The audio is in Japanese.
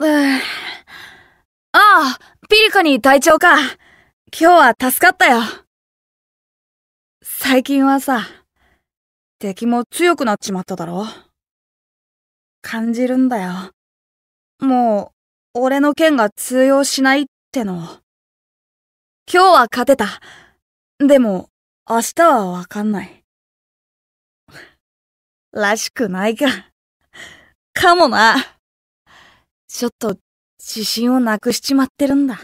う ああ、ピリカに隊長か。今日は助かったよ。最近はさ、敵も強くなっちまっただろ感じるんだよ。もう、俺の剣が通用しないっての。今日は勝てた。でも、明日はわかんない。らしくないか。かもな。ちょっと自信をなくしちまってるんだ。